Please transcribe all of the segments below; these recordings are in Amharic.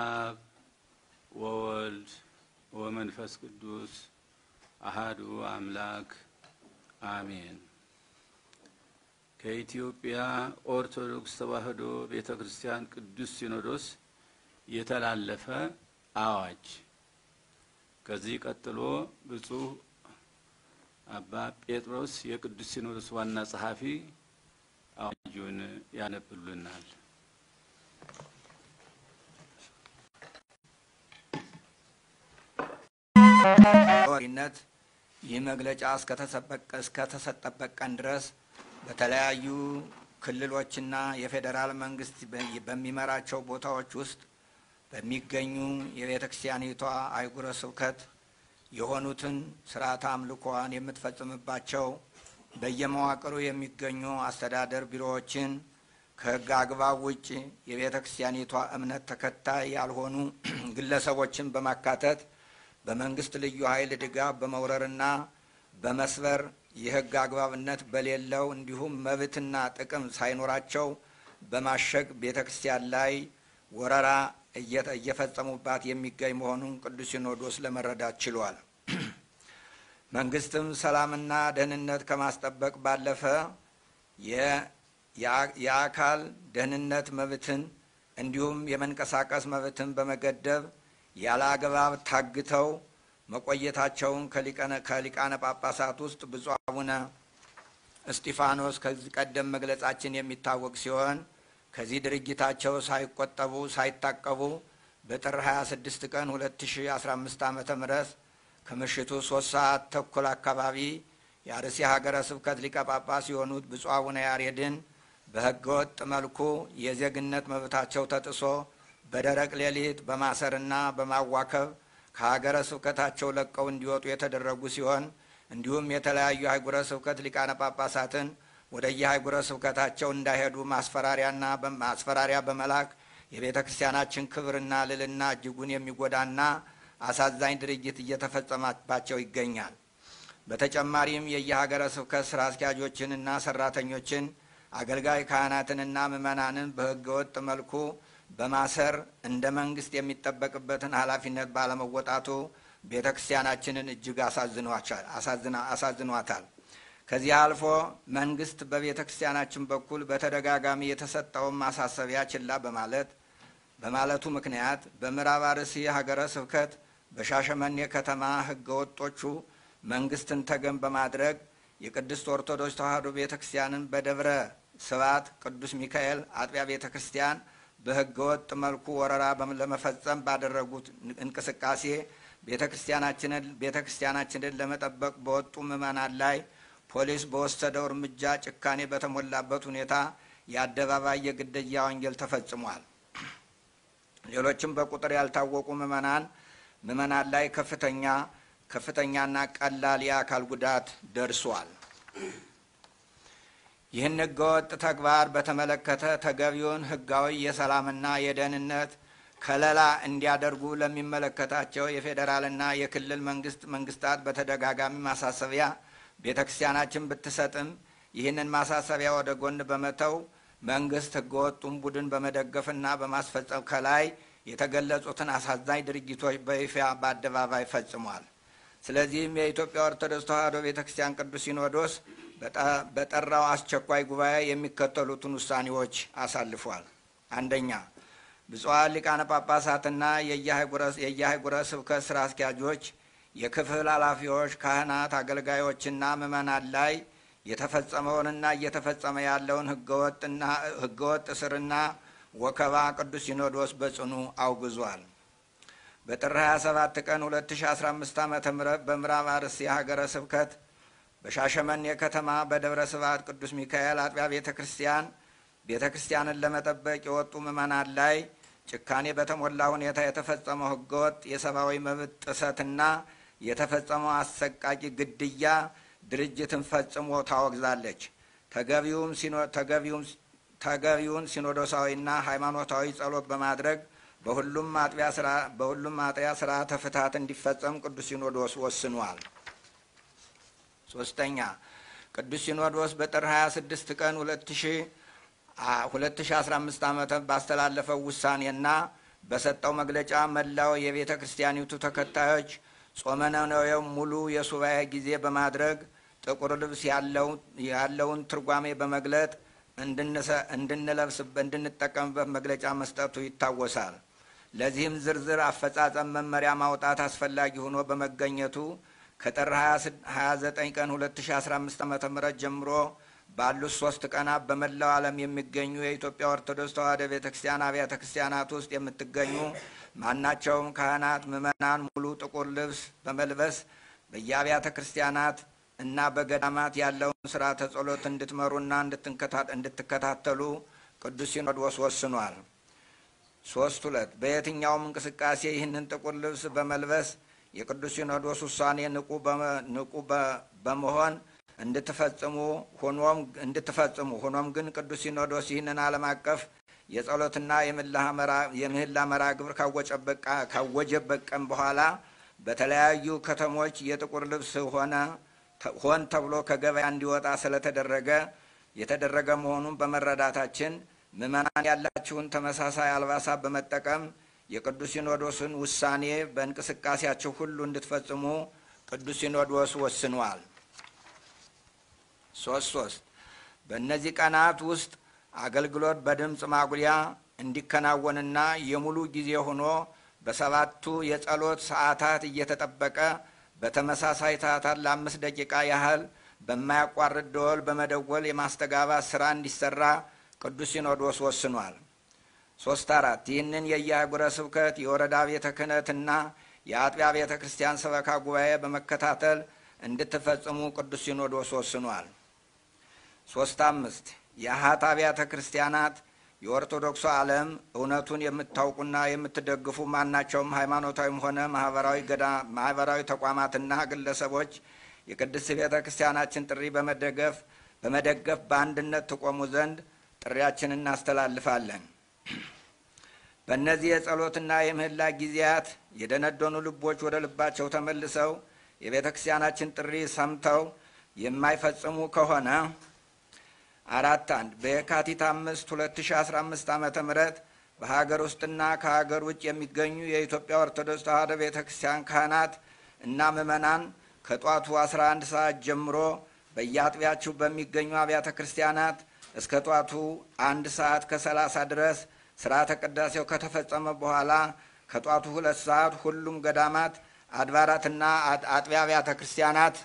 አብ ወወልድ ወመንፈስ ቅዱስ አሃዱ አምላክ አሜን። ከኢትዮጵያ ኦርቶዶክስ ተዋሕዶ ቤተ ክርስቲያን ቅዱስ ሲኖዶስ የተላለፈ አዋጅ። ከዚህ ቀጥሎ ብፁዕ አባ ጴጥሮስ የቅዱስ ሲኖዶስ ዋና ጸሐፊ አዋጁን ያነብሉናል። ወሪነት ይህ መግለጫ እስከተሰጠበት ቀን ድረስ በተለያዩ ክልሎችና የፌዴራል መንግስት በሚመራቸው ቦታዎች ውስጥ በሚገኙ የቤተ ክርስቲያኒቷ አህጉረ ስብከት የሆኑትን ስርዓተ አምልኮዋን የምትፈጽምባቸው በየመዋቅሩ የሚገኙ አስተዳደር ቢሮዎችን ከህግ አግባብ ውጭ የቤተ ክርስቲያኒቷ እምነት ተከታይ ያልሆኑ ግለሰቦችን በማካተት በመንግስት ልዩ ኃይል ድጋፍ በመውረርና በመስበር የህግ አግባብነት በሌለው እንዲሁም መብትና ጥቅም ሳይኖራቸው በማሸግ ቤተ ክርስቲያን ላይ ወረራ እየፈጸሙባት የሚገኝ መሆኑን ቅዱስ ሲኖዶስ ለመረዳት ችሏል። መንግስትም ሰላምና ደህንነት ከማስጠበቅ ባለፈ የአካል ደህንነት መብትን እንዲሁም የመንቀሳቀስ መብትን በመገደብ ያለ አግባብ ታግተው መቆየታቸውን ከሊቃነ ጳጳሳት ውስጥ ብፁዕ አቡነ እስጢፋኖስ ከዚህ ቀደም መግለጻችን የሚታወቅ ሲሆን ከዚህ ድርጊታቸው ሳይቆጠቡ ሳይታቀቡ በጥር 26 ቀን 2015 ዓ ም ከምሽቱ ሶስት ሰዓት ተኩል አካባቢ የአርሲ ሀገረ ስብከት ሊቀ ጳጳስ የሆኑት ብፁዕ አቡነ ያሬድን በህገወጥ ወጥ መልኩ የዜግነት መብታቸው ተጥሶ በደረቅ ሌሊት በማሰርና በማዋከብ ከሀገረ ስብከታቸው ለቀው እንዲወጡ የተደረጉ ሲሆን እንዲሁም የተለያዩ ሀገረ ስብከት ሊቃነ ጳጳሳትን ወደ ሀገረ ስብከታቸው እንዳይሄዱ ማስፈራሪያና ማስፈራሪያ በመላክ የቤተ ክርስቲያናችን ክብርና ልልና እጅጉን የሚጎዳና አሳዛኝ ድርጊት እየተፈጸመባቸው ይገኛል። በተጨማሪም የየሀገረ ስብከት ስራ አስኪያጆችንና ሰራተኞችን፣ አገልጋይ ካህናትንና ምዕመናንን በህገወጥ መልኩ በማሰር እንደ መንግስት የሚጠበቅበትን ኃላፊነት ባለመወጣቱ ቤተ ክርስቲያናችንን እጅግ አሳዝኗታል። ከዚህ አልፎ መንግስት በቤተ ክርስቲያናችን በኩል በተደጋጋሚ የተሰጠውን ማሳሰቢያ ችላ በማለት በማለቱ ምክንያት በምዕራብ አርሲ ሀገረ ስብከት በሻሸመኔ ከተማ ህገ ወጦቹ መንግስትን ተገን በማድረግ የቅድስት ኦርቶዶክስ ተዋህዶ ቤተ ክርስቲያንን በደብረ ስብዓት ቅዱስ ሚካኤል አጥቢያ ቤተ ክርስቲያን በህገወጥ መልኩ ወረራ ለመፈጸም ባደረጉት እንቅስቃሴ ቤተ ክርስቲያናችንን ቤተ ክርስቲያናችንን ለመጠበቅ በወጡ ምዕመናን ላይ ፖሊስ በወሰደው እርምጃ ጭካኔ በተሞላበት ሁኔታ የአደባባይ የግድያ ወንጀል ተፈጽሟል። ሌሎችም በቁጥር ያልታወቁ ምዕመናን ምዕመናን ላይ ከፍተኛ ከፍተኛና ቀላል የአካል ጉዳት ደርሷል። ይህን ህገወጥ ተግባር በተመለከተ ተገቢውን ህጋዊ የሰላምና የደህንነት ከለላ እንዲያደርጉ ለሚመለከታቸው የፌዴራልና የክልል መንግስት መንግስታት በተደጋጋሚ ማሳሰቢያ ቤተ ክርስቲያናችን ብትሰጥም ይህንን ማሳሰቢያ ወደ ጎን በመተው መንግስት ህገወጡን ቡድን በመደገፍና በማስፈጸም ከላይ የተገለጹትን አሳዛኝ ድርጊቶች በይፋ በአደባባይ ፈጽሟል። ስለዚህም የኢትዮጵያ ኦርቶዶክስ ተዋሕዶ ቤተ ክርስቲያን ቅዱስ ሲኖዶስ በጠራው አስቸኳይ ጉባኤ የሚከተሉትን ውሳኔዎች አሳልፏል። አንደኛ ብፁዓን ሊቃነ ጳጳሳትና የየአህጉረ ስብከት ስራ አስኪያጆች፣ የክፍል ኃላፊዎች፣ ካህናት፣ አገልጋዮችና ምዕመናን ላይ የተፈጸመውንና እየተፈጸመ ያለውን ህገወጥ እስርና ወከባ ቅዱስ ሲኖዶስ በጽኑ አውግዟል። በጥር 27 ቀን 2015 ዓ ም በምዕራብ አርሲ የሀገረ ስብከት በሻሸመኔ ከተማ በደብረ ስብሐት ቅዱስ ሚካኤል አጥቢያ ቤተ ክርስቲያን ቤተ ክርስቲያንን ለመጠበቅ የወጡ ምዕመናን ላይ ጭካኔ በተሞላ ሁኔታ የተፈጸመው ህገወጥ የሰብአዊ መብት ጥሰትና የተፈጸመው አሰቃቂ ግድያ ድርጅትን ፈጽሞ ታወግዛለች። ተገቢውን ሲኖዶሳዊና ሃይማኖታዊ ጸሎት በማድረግ በሁሉም ማጥቢያ ስርዓተ ፍትሐት እንዲፈጸም ቅዱስ ሲኖዶስ ወስኗል። ሶስተኛ ቅዱስ ሲኖዶስ በጥር 26 ቀን 2015 ዓመተ ባስተላለፈው ውሳኔና በሰጠው መግለጫ መላው የቤተ ክርስቲያኒቱ ተከታዮች ጾመ ነነዌው ሙሉ የሱባኤ ጊዜ በማድረግ ጥቁር ልብስ ያለውን ትርጓሜ በመግለጥ እንድንለብስበት እንድንጠቀምበት መግለጫ መስጠቱ ይታወሳል። ለዚህም ዝርዝር አፈጻጸም መመሪያ ማውጣት አስፈላጊ ሆኖ በመገኘቱ ከጥር 29 ቀን 2015 ዓ ም ጀምሮ ባሉት ሶስት ቀናት በመላው ዓለም የሚገኙ የኢትዮጵያ ኦርቶዶክስ ተዋሕዶ ቤተ ክርስቲያን አብያተ ክርስቲያናት ውስጥ የምትገኙ ማናቸውም ካህናት፣ ምዕመናን ሙሉ ጥቁር ልብስ በመልበስ በየአብያተ ክርስቲያናት እና በገዳማት ያለውን ስርዓተ ጸሎት እንድትመሩና እንድትከታተሉ ቅዱስ ሲኖዶስ ወስኗል። ሶስት ሁለት በየትኛውም እንቅስቃሴ ይህንን ጥቁር ልብስ በመልበስ የቅዱስ ሲኖዶስ ውሳኔ ንቁ በመሆን እንድትፈጽሙ ሆኖም እንድትፈጽሙ ሆኖም ግን ቅዱስ ሲኖዶስ ይህንን ዓለም አቀፍ የጸሎትና የምህላ መራ ግብር ካወጀበት ቀን በኋላ በተለያዩ ከተሞች የጥቁር ልብስ ሆነ ሆን ተብሎ ከገበያ እንዲወጣ ስለተደረገ የተደረገ መሆኑን በመረዳታችን ምዕመናን ያላችሁን ተመሳሳይ አልባሳት በመጠቀም የቅዱስ ሲኖዶስን ውሳኔ በእንቅስቃሴያቸው ሁሉ እንድትፈጽሙ ቅዱስ ሲኖዶስ ወስኗል። ሶስት ሶስት በእነዚህ ቀናት ውስጥ አገልግሎት በድምፅ ማጉሊያ እንዲከናወንና የሙሉ ጊዜ ሆኖ በሰባቱ የጸሎት ሰዓታት እየተጠበቀ በተመሳሳይ ሰዓታት ለአምስት ደቂቃ ያህል በማያቋርጥ ደወል በመደወል የማስተጋባት ስራ እንዲሰራ ቅዱስ ሲኖዶስ ወስኗል። ሶስት አራት ይህንን የየአህጉረ ስብከት የወረዳ ቤተ ክህነትና የአጥቢያ ቤተ ክርስቲያን ሰበካ ጉባኤ በመከታተል እንድትፈጽሙ ቅዱስ ሲኖዶስ ወስኗል። ሶስት አምስት የአኃት አብያተ ክርስቲያናት የኦርቶዶክሱ ዓለም እውነቱን የምታውቁና የምትደግፉ ማናቸውም ሃይማኖታዊም ሆነ ማህበራዊ ገዳ ማህበራዊ ተቋማትና ግለሰቦች የቅድስት ቤተ ክርስቲያናችን ጥሪ በመደገፍ በመደገፍ በአንድነት ትቆሙ ዘንድ ጥሪያችንን እናስተላልፋለን። በእነዚህ የጸሎትና የምህላ ጊዜያት የደነደኑ ልቦች ወደ ልባቸው ተመልሰው የቤተ ክርስቲያናችን ጥሪ ሰምተው የማይፈጽሙ ከሆነ አራት አንድ በየካቲት አምስት ሁለት ሺ አስራ አምስት ዓመተ ምህረት በሀገር ውስጥና ከሀገር ውጭ የሚገኙ የኢትዮጵያ ኦርቶዶክስ ተዋሕዶ ቤተ ክርስቲያን ካህናት እና ምዕመናን ከጧቱ 11 ሰዓት ጀምሮ በየአጥቢያችሁ በሚገኙ አብያተ ክርስቲያናት እስከ ጧቱ አንድ ሰዓት ከሰላሳ ድረስ ስርዓተ ቅዳሴው ከተፈጸመ በኋላ ከጧቱ ሁለት ሰዓት ሁሉም ገዳማት አድባራትና አጥቢያ አብያተ ክርስቲያናት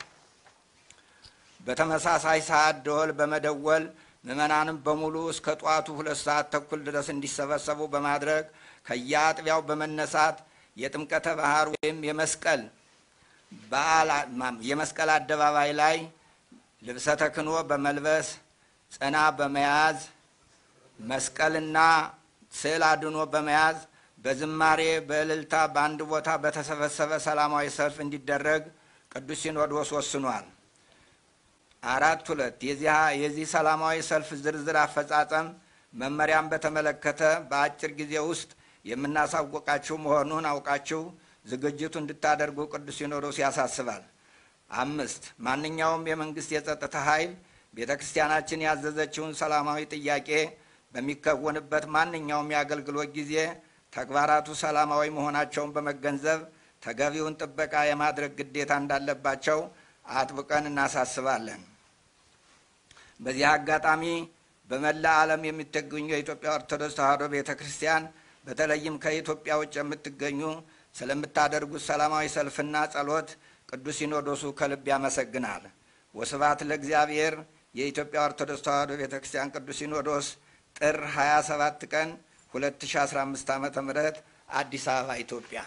በተመሳሳይ ሰዓት ደወል በመደወል ምዕመናንም በሙሉ እስከ ጧቱ ሁለት ሰዓት ተኩል ድረስ እንዲሰበሰቡ በማድረግ ከየአጥቢያው በመነሳት የጥምቀተ ባህር ወይም የመስቀል በዓል የመስቀል አደባባይ ላይ ልብሰ ተክኖ በመልበስ ጽና በመያዝ መስቀልና ስዕል አድኖ በመያዝ በዝማሬ በእልልታ በአንድ ቦታ በተሰበሰበ ሰላማዊ ሰልፍ እንዲደረግ ቅዱስ ሲኖዶስ ወስኗል። አራት ሁለት የዚህ ሰላማዊ ሰልፍ ዝርዝር አፈጻጸም መመሪያን በተመለከተ በአጭር ጊዜ ውስጥ የምናሳውቃችሁ መሆኑን አውቃችሁ ዝግጅቱ እንድታደርጉ ቅዱስ ሲኖዶስ ያሳስባል። አምስት ማንኛውም የመንግስት የጸጥታ ኃይል ቤተ ክርስቲያናችን ያዘዘችውን ሰላማዊ ጥያቄ በሚከወንበት ማንኛውም የአገልግሎት ጊዜ ተግባራቱ ሰላማዊ መሆናቸውን በመገንዘብ ተገቢውን ጥበቃ የማድረግ ግዴታ እንዳለባቸው አጥብቀን እናሳስባለን። በዚህ አጋጣሚ በመላ ዓለም የምትገኙ የኢትዮጵያ ኦርቶዶክስ ተዋሕዶ ቤተ ክርስቲያን በተለይም ከኢትዮጵያ ውጭ የምትገኙ ስለምታደርጉት ሰላማዊ ሰልፍና ጸሎት ቅዱስ ሲኖዶሱ ከልብ ያመሰግናል። ወስብሐት ለእግዚአብሔር። የኢትዮጵያ ኦርቶዶክስ ተዋሕዶ ቤተ ክርስቲያን ቅዱስ ሲኖዶስ ጥር 27 ቀን 2015 ዓ.ም አዲስ አበባ ኢትዮጵያ